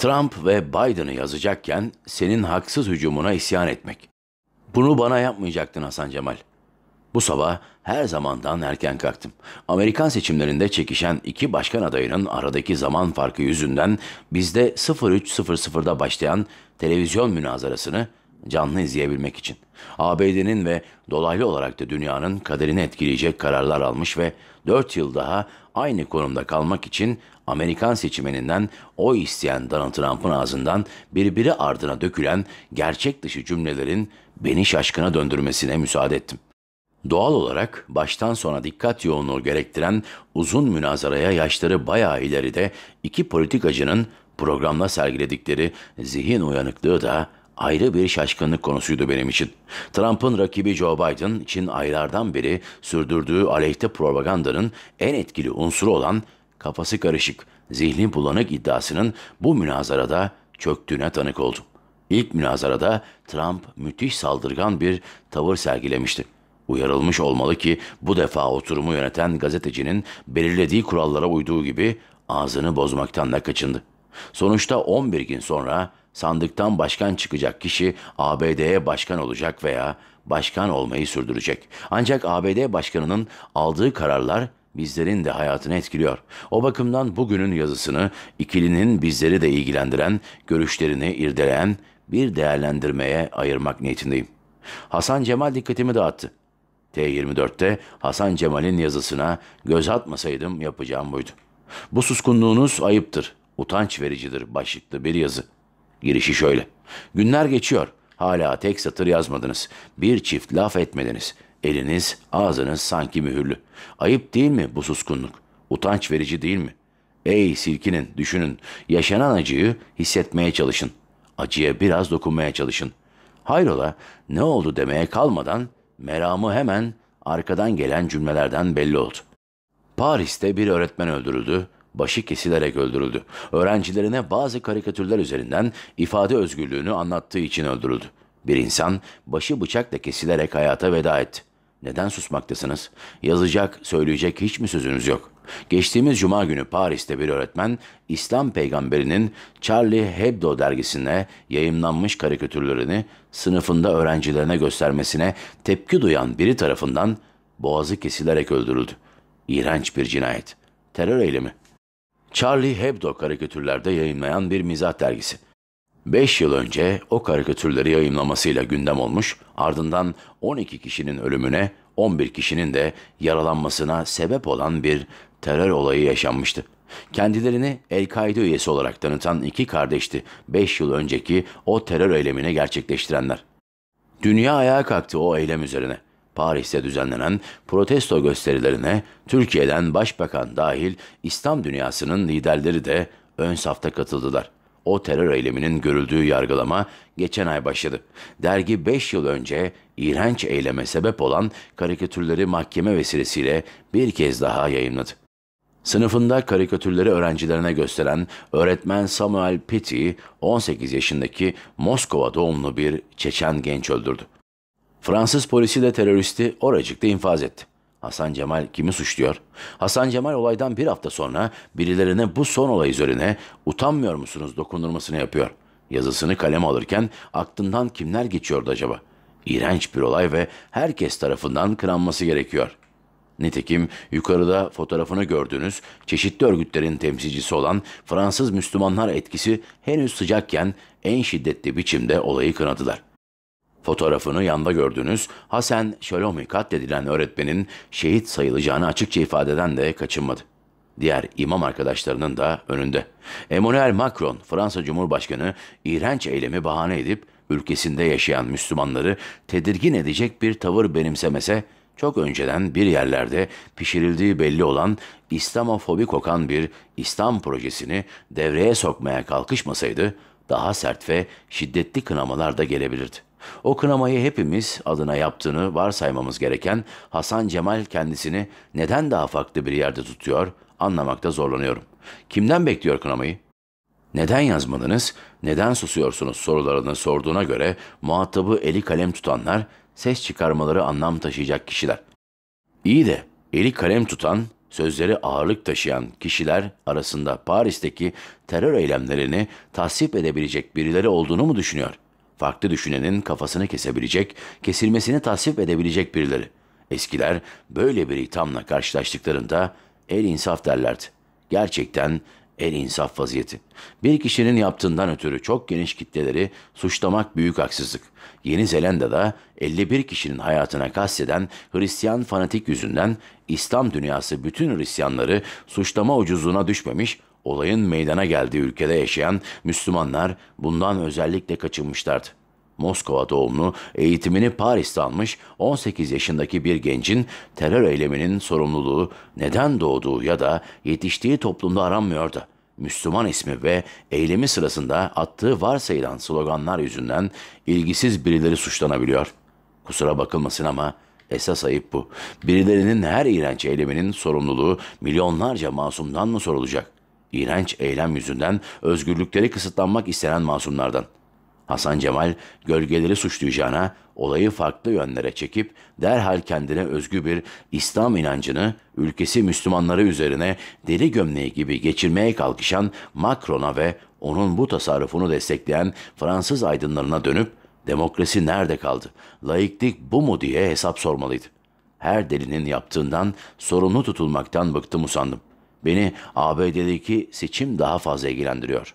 Trump ve Biden'ı yazacakken senin haksız hücumuna isyan etmek. Bunu bana yapmayacaktın Hasan Cemal. Bu sabah her zamandan erken kalktım. Amerikan seçimlerinde çekişen iki başkan adayının aradaki zaman farkı yüzünden bizde 03.00'da başlayan televizyon münazarasını canlı izleyebilmek için. ABD'nin ve dolaylı olarak da dünyanın kaderini etkileyecek kararlar almış ve 4 yıl daha aynı konumda kalmak için Amerikan seçimeninden o isteyen Donald Trump'ın ağzından birbiri ardına dökülen gerçek dışı cümlelerin beni şaşkına döndürmesine müsaade ettim. Doğal olarak baştan sona dikkat yoğunluğu gerektiren uzun münazaraya yaşları bayağı ileride iki politikacının programla sergiledikleri zihin uyanıklığı da ayrı bir şaşkınlık konusuydu benim için. Trump'ın rakibi Joe Biden için aylardan beri sürdürdüğü aleyhte propagandanın en etkili unsuru olan kafası karışık, zihni bulanık iddiasının bu münazarada çöktüğüne tanık oldum. İlk münazarada Trump müthiş saldırgan bir tavır sergilemişti. Uyarılmış olmalı ki bu defa oturumu yöneten gazetecinin belirlediği kurallara uyduğu gibi ağzını bozmaktan da kaçındı. Sonuçta 11 gün sonra Sandıktan başkan çıkacak kişi ABD'ye başkan olacak veya başkan olmayı sürdürecek. Ancak ABD başkanının aldığı kararlar bizlerin de hayatını etkiliyor. O bakımdan bugünün yazısını ikilinin bizleri de ilgilendiren, görüşlerini irdeleyen bir değerlendirmeye ayırmak niyetindeyim. Hasan Cemal dikkatimi dağıttı. T24'te Hasan Cemal'in yazısına göz atmasaydım yapacağım buydu. Bu suskunluğunuz ayıptır, utanç vericidir başlıklı bir yazı. Girişi şöyle. Günler geçiyor. Hala tek satır yazmadınız. Bir çift laf etmediniz. Eliniz, ağzınız sanki mühürlü. Ayıp değil mi bu suskunluk? Utanç verici değil mi? Ey silkinin, düşünün. Yaşanan acıyı hissetmeye çalışın. Acıya biraz dokunmaya çalışın. Hayrola ne oldu demeye kalmadan meramı hemen arkadan gelen cümlelerden belli oldu. Paris'te bir öğretmen öldürüldü başı kesilerek öldürüldü. Öğrencilerine bazı karikatürler üzerinden ifade özgürlüğünü anlattığı için öldürüldü. Bir insan başı bıçakla kesilerek hayata veda etti. Neden susmaktasınız? Yazacak, söyleyecek hiç mi sözünüz yok? Geçtiğimiz cuma günü Paris'te bir öğretmen İslam peygamberinin Charlie Hebdo dergisine yayımlanmış karikatürlerini sınıfında öğrencilerine göstermesine tepki duyan biri tarafından boğazı kesilerek öldürüldü. İğrenç bir cinayet. Terör eylemi. Charlie Hebdo karikatürlerde yayınlayan bir mizah dergisi. Beş yıl önce o karikatürleri yayınlamasıyla gündem olmuş, ardından 12 kişinin ölümüne, 11 kişinin de yaralanmasına sebep olan bir terör olayı yaşanmıştı. Kendilerini El-Kaide üyesi olarak tanıtan iki kardeşti 5 yıl önceki o terör eylemini gerçekleştirenler. Dünya ayağa kalktı o eylem üzerine. Paris'te düzenlenen protesto gösterilerine Türkiye'den başbakan dahil İslam dünyasının liderleri de ön safta katıldılar. O terör eyleminin görüldüğü yargılama geçen ay başladı. Dergi 5 yıl önce iğrenç eyleme sebep olan karikatürleri mahkeme vesilesiyle bir kez daha yayınladı. Sınıfında karikatürleri öğrencilerine gösteren öğretmen Samuel Petty, 18 yaşındaki Moskova doğumlu bir Çeçen genç öldürdü. Fransız polisi de teröristi oracıkta infaz etti. Hasan Cemal kimi suçluyor? Hasan Cemal olaydan bir hafta sonra birilerine bu son olay üzerine utanmıyor musunuz dokundurmasını yapıyor. Yazısını kaleme alırken aklından kimler geçiyordu acaba? İğrenç bir olay ve herkes tarafından kınanması gerekiyor. Nitekim yukarıda fotoğrafını gördüğünüz çeşitli örgütlerin temsilcisi olan Fransız Müslümanlar etkisi henüz sıcakken en şiddetli biçimde olayı kınadılar. Fotoğrafını yanda gördüğünüz Hasan Şalomi katledilen öğretmenin şehit sayılacağını açıkça ifadeden de kaçınmadı. Diğer imam arkadaşlarının da önünde. Emmanuel Macron, Fransa Cumhurbaşkanı, iğrenç eylemi bahane edip ülkesinde yaşayan Müslümanları tedirgin edecek bir tavır benimsemese, çok önceden bir yerlerde pişirildiği belli olan İslamofobi kokan bir İslam projesini devreye sokmaya kalkışmasaydı, daha sert ve şiddetli kınamalar da gelebilirdi. O kınamayı hepimiz adına yaptığını varsaymamız gereken Hasan Cemal kendisini neden daha farklı bir yerde tutuyor anlamakta zorlanıyorum. Kimden bekliyor kınamayı? Neden yazmadınız, neden susuyorsunuz sorularını sorduğuna göre muhatabı eli kalem tutanlar ses çıkarmaları anlam taşıyacak kişiler. İyi de eli kalem tutan, sözleri ağırlık taşıyan kişiler arasında Paris'teki terör eylemlerini tasvip edebilecek birileri olduğunu mu düşünüyor?'' farklı düşünenin kafasını kesebilecek, kesilmesini tasvip edebilecek birileri. Eskiler böyle bir ithamla karşılaştıklarında el insaf derlerdi. Gerçekten el insaf vaziyeti. Bir kişinin yaptığından ötürü çok geniş kitleleri suçlamak büyük haksızlık. Yeni Zelanda'da 51 kişinin hayatına kasteden Hristiyan fanatik yüzünden İslam dünyası bütün Hristiyanları suçlama ucuzluğuna düşmemiş, Olayın meydana geldiği ülkede yaşayan Müslümanlar bundan özellikle kaçınmışlardı. Moskova doğumlu, eğitimini Paris'te almış 18 yaşındaki bir gencin terör eyleminin sorumluluğu neden doğduğu ya da yetiştiği toplumda aranmıyordu. Müslüman ismi ve eylemi sırasında attığı varsayılan sloganlar yüzünden ilgisiz birileri suçlanabiliyor. Kusura bakılmasın ama esas ayıp bu. Birilerinin her iğrenç eyleminin sorumluluğu milyonlarca masumdan mı sorulacak? iğrenç eylem yüzünden özgürlükleri kısıtlanmak istenen masumlardan. Hasan Cemal gölgeleri suçlayacağına olayı farklı yönlere çekip derhal kendine özgü bir İslam inancını ülkesi Müslümanları üzerine deli gömleği gibi geçirmeye kalkışan Macron'a ve onun bu tasarrufunu destekleyen Fransız aydınlarına dönüp demokrasi nerede kaldı, laiklik bu mu diye hesap sormalıydı. Her delinin yaptığından sorumlu tutulmaktan bıktım usandım. Beni ABD'deki seçim daha fazla ilgilendiriyor.